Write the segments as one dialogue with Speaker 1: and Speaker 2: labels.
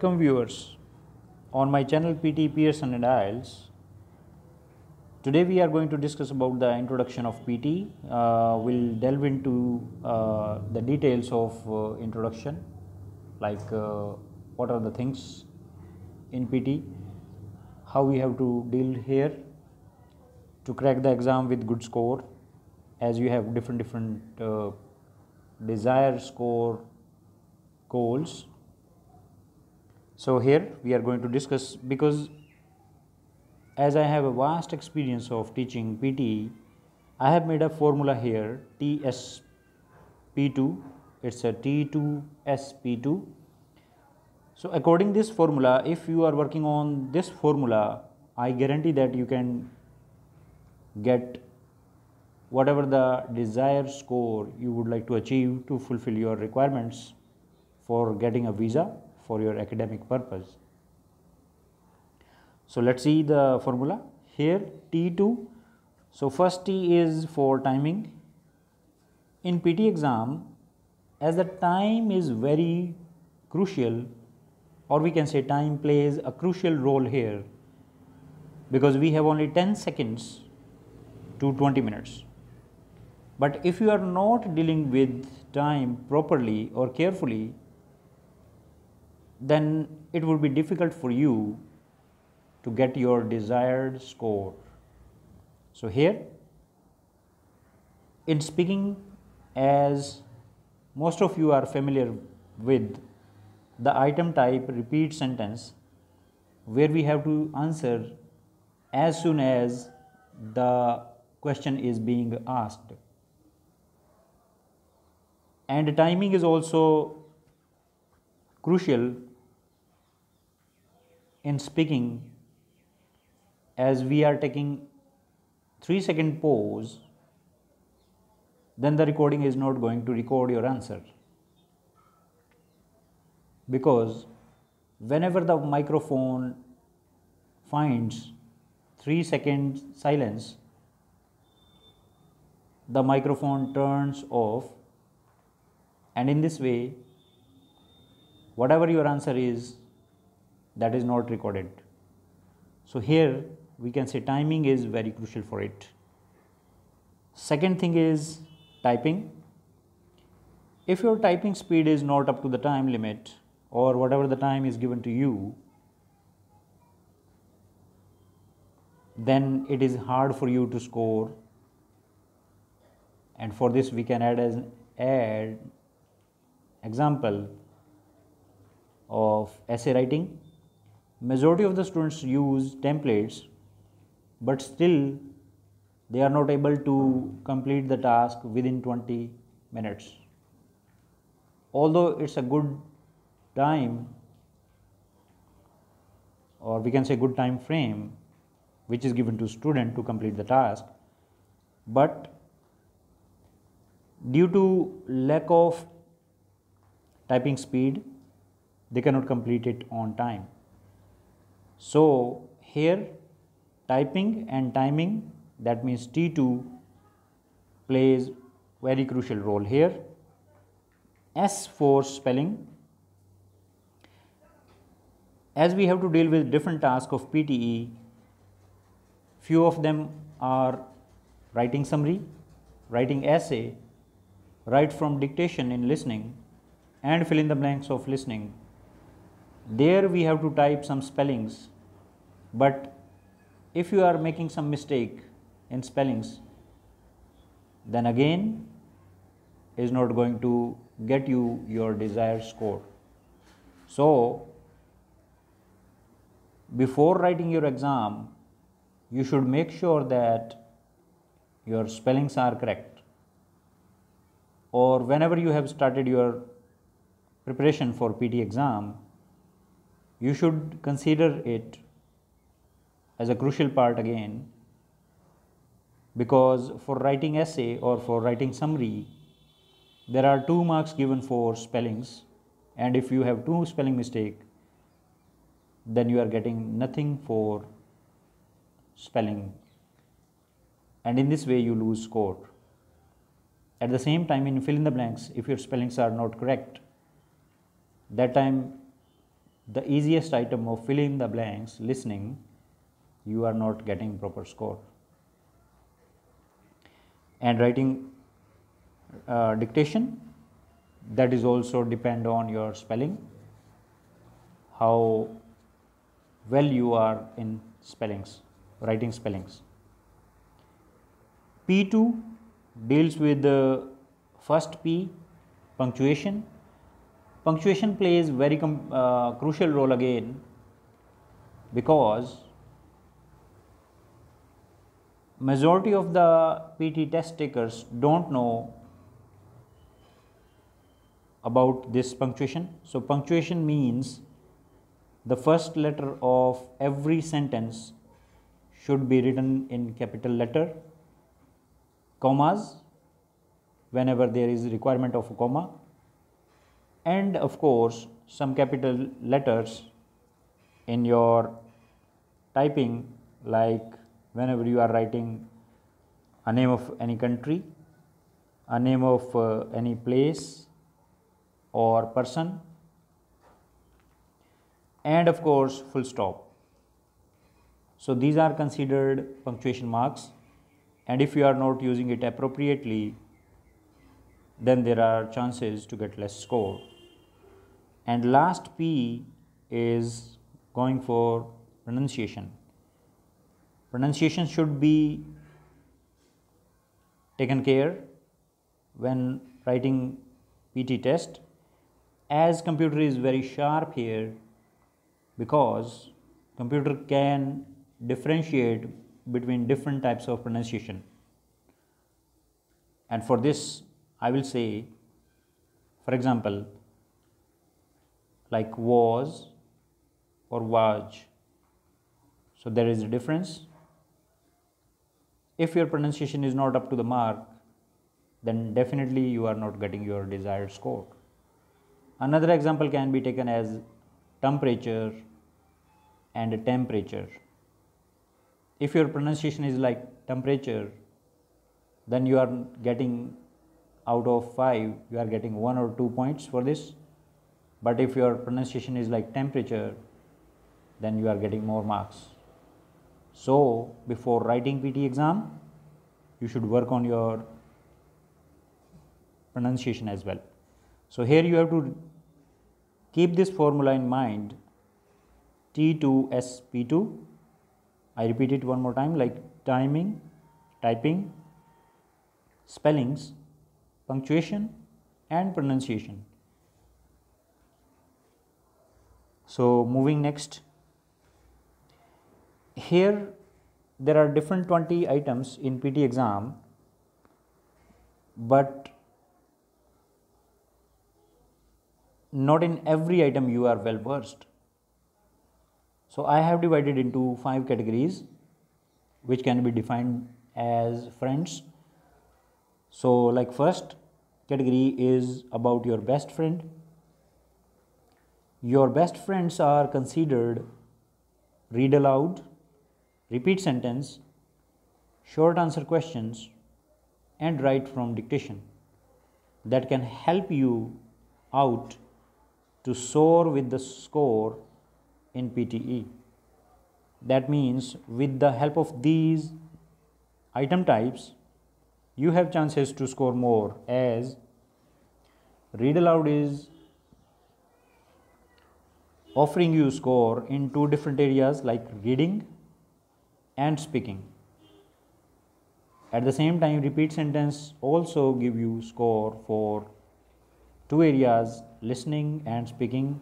Speaker 1: Welcome viewers, on my channel PT Pearson and IELTS, today we are going to discuss about the introduction of PT. Uh, we'll delve into uh, the details of uh, introduction, like uh, what are the things in PT, how we have to deal here to crack the exam with good score, as you have different different uh, desire score goals so here we are going to discuss because as I have a vast experience of teaching PTE, I have made a formula here TSP2, it's a T2SP2. So according this formula, if you are working on this formula, I guarantee that you can get whatever the desired score you would like to achieve to fulfill your requirements for getting a visa for your academic purpose. So, let us see the formula here T2. So, first T is for timing. In PT exam, as the time is very crucial or we can say time plays a crucial role here because we have only 10 seconds to 20 minutes. But if you are not dealing with time properly or carefully, then it would be difficult for you to get your desired score. So here in speaking as most of you are familiar with the item type repeat sentence where we have to answer as soon as the question is being asked and timing is also crucial in speaking as we are taking 3 second pause then the recording is not going to record your answer because whenever the microphone finds 3 second silence the microphone turns off and in this way whatever your answer is that is not recorded. So here we can say timing is very crucial for it. Second thing is typing. If your typing speed is not up to the time limit or whatever the time is given to you, then it is hard for you to score and for this we can add as add example of essay writing majority of the students use templates but still they are not able to complete the task within 20 minutes although it's a good time or we can say good time frame which is given to student to complete the task but due to lack of typing speed they cannot complete it on time so, here typing and timing that means T2 plays very crucial role here. S for spelling as we have to deal with different tasks of PTE few of them are writing summary, writing essay, write from dictation in listening and fill in the blanks of listening there we have to type some spellings but if you are making some mistake in spellings then again is not going to get you your desired score so before writing your exam you should make sure that your spellings are correct or whenever you have started your preparation for PT exam you should consider it as a crucial part again because for writing essay or for writing summary there are two marks given for spellings and if you have two spelling mistake then you are getting nothing for spelling and in this way you lose score at the same time in fill in the blanks if your spellings are not correct that time the easiest item of filling the blanks listening you are not getting proper score and writing uh, dictation that is also depend on your spelling how well you are in spellings writing spellings p2 deals with the uh, first p punctuation Punctuation plays very uh, crucial role again because majority of the PT test takers don't know about this punctuation. So, punctuation means the first letter of every sentence should be written in capital letter, commas whenever there is requirement of a comma and of course some capital letters in your typing like whenever you are writing a name of any country a name of uh, any place or person and of course full stop so these are considered punctuation marks and if you are not using it appropriately then there are chances to get less score. And last P is going for pronunciation. Pronunciation should be taken care when writing PT test as computer is very sharp here because computer can differentiate between different types of pronunciation and for this I will say for example like was or was so there is a difference if your pronunciation is not up to the mark then definitely you are not getting your desired score another example can be taken as temperature and temperature if your pronunciation is like temperature then you are getting out of 5 you are getting 1 or 2 points for this but if your pronunciation is like temperature then you are getting more marks so before writing pt exam you should work on your pronunciation as well so here you have to keep this formula in mind t2sp2 i repeat it one more time like timing typing spellings punctuation and pronunciation. So moving next, here there are different 20 items in PT exam, but not in every item you are well versed. So I have divided into five categories which can be defined as friends, so like first category is about your best friend. Your best friends are considered read aloud, repeat sentence, short answer questions and write from dictation that can help you out to soar with the score in PTE. That means with the help of these item types, you have chances to score more as read aloud is offering you score in two different areas like reading and speaking at the same time repeat sentence also give you score for two areas listening and speaking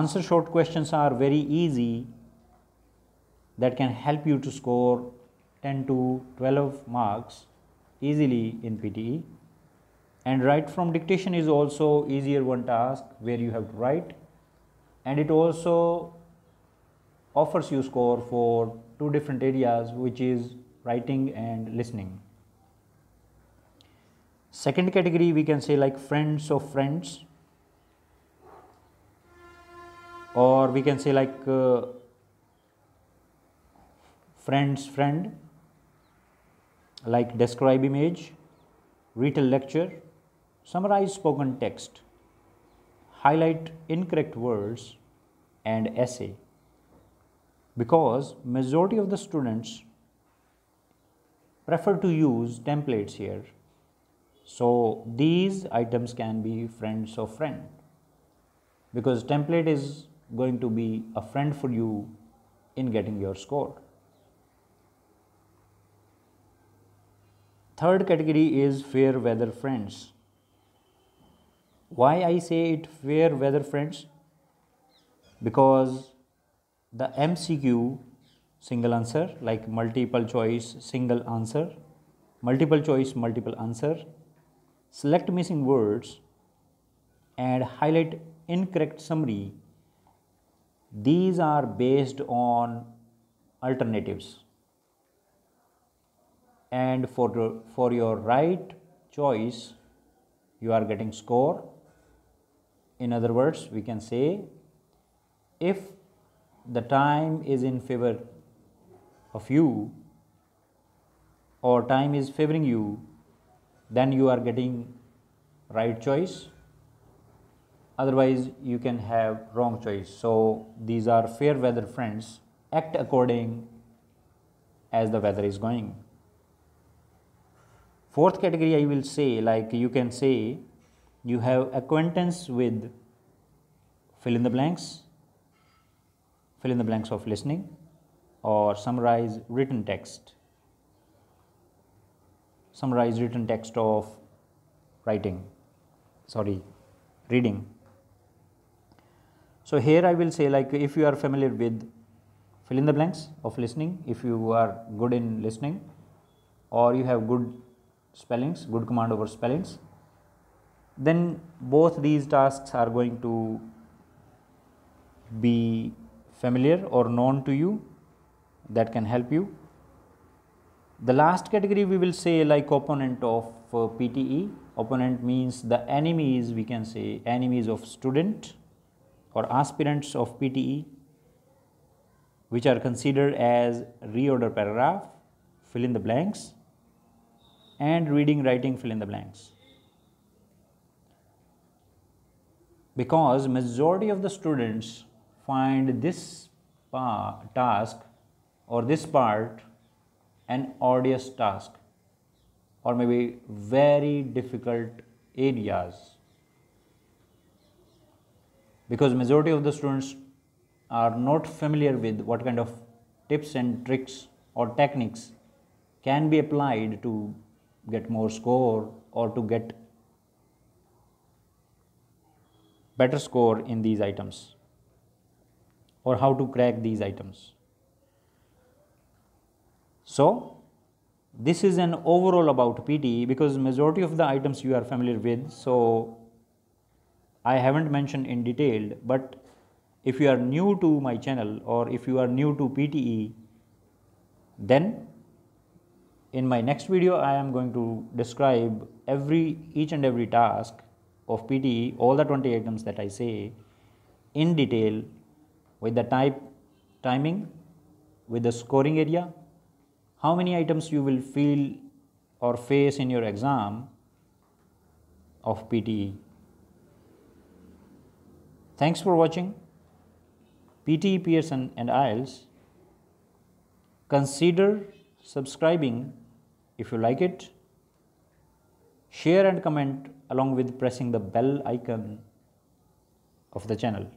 Speaker 1: answer short questions are very easy that can help you to score 10 to 12 marks easily in PTE and write from dictation is also easier one task where you have to write and it also offers you score for two different areas which is writing and listening. Second category we can say like friends of friends or we can say like uh, friends friend like describe image, retell lecture, summarize spoken text, highlight incorrect words and essay because majority of the students prefer to use templates here. So these items can be friends of friend because template is going to be a friend for you in getting your score. Third category is fair weather friends. Why I say it fair weather friends? Because the MCQ single answer like multiple choice single answer, multiple choice multiple answer, select missing words and highlight incorrect summary. These are based on alternatives and for, the, for your right choice you are getting score. In other words, we can say if the time is in favor of you or time is favoring you, then you are getting right choice. Otherwise, you can have wrong choice. So, these are fair weather friends. Act according as the weather is going. Fourth category I will say like you can say you have acquaintance with fill in the blanks, fill in the blanks of listening or summarize written text, summarize written text of writing, sorry, reading. So here I will say like if you are familiar with fill in the blanks of listening, if you are good in listening or you have good spellings good command over spellings then both these tasks are going to be familiar or known to you that can help you the last category we will say like opponent of uh, PTE opponent means the enemies we can say enemies of student or aspirants of PTE which are considered as reorder paragraph fill in the blanks and reading, writing, fill in the blanks. Because majority of the students find this task or this part an odious task or maybe very difficult areas because majority of the students are not familiar with what kind of tips and tricks or techniques can be applied to get more score or to get better score in these items or how to crack these items. So this is an overall about PTE because majority of the items you are familiar with so I haven't mentioned in detail but if you are new to my channel or if you are new to PTE then in my next video, I am going to describe every each and every task of PTE, all the 20 items that I say in detail with the type, timing, with the scoring area, how many items you will feel or face in your exam of PTE. Thanks for watching. PTE Pearson and IELTS. Consider subscribing if you like it, share and comment along with pressing the bell icon of the channel.